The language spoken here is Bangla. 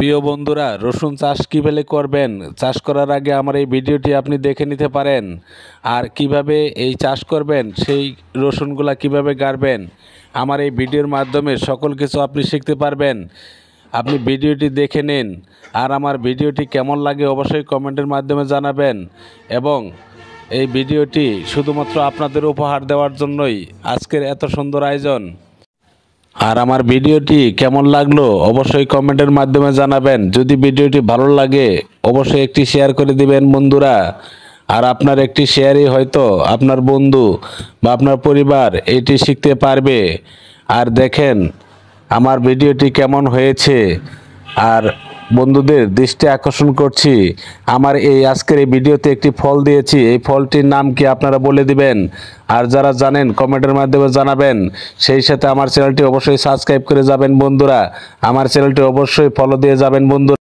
প্রিয় বন্ধুরা রসুন চাষ কীভাবে করবেন চাষ করার আগে আমার এই ভিডিওটি আপনি দেখে নিতে পারেন আর কিভাবে এই চাষ করবেন সেই রসুনগুলা কিভাবে গাড়বেন আমার এই ভিডিওর মাধ্যমে সকল কিছু আপনি শিখতে পারবেন আপনি ভিডিওটি দেখে নিন আর আমার ভিডিওটি কেমন লাগে অবশ্যই কমেন্টের মাধ্যমে জানাবেন এবং এই ভিডিওটি শুধুমাত্র আপনাদের উপহার দেওয়ার জন্যই আজকের এত সুন্দর আয়োজন আর আমার ভিডিওটি কেমন লাগলো অবশ্যই কমেন্টের মাধ্যমে জানাবেন যদি ভিডিওটি ভালো লাগে অবশ্যই একটি শেয়ার করে দিবেন বন্ধুরা আর আপনার একটি শেয়ারই হয়তো আপনার বন্ধু বা আপনার পরিবার এটি শিখতে পারবে আর দেখেন আমার ভিডিওটি কেমন হয়েছে আর বন্ধুদের দৃষ্টি আকর্ষণ করছি আমার এই আজকের এই ভিডিওতে একটি ফল দিয়েছি এই ফলটির নাম কি আপনারা বলে দিবেন আর যারা জানেন কমেন্টের মাধ্যমে জানাবেন সেই সাথে আমার চ্যানেলটি অবশ্যই সাবস্ক্রাইব করে যাবেন বন্ধুরা আমার চ্যানেলটি অবশ্যই ফলো দিয়ে যাবেন বন্ধুরা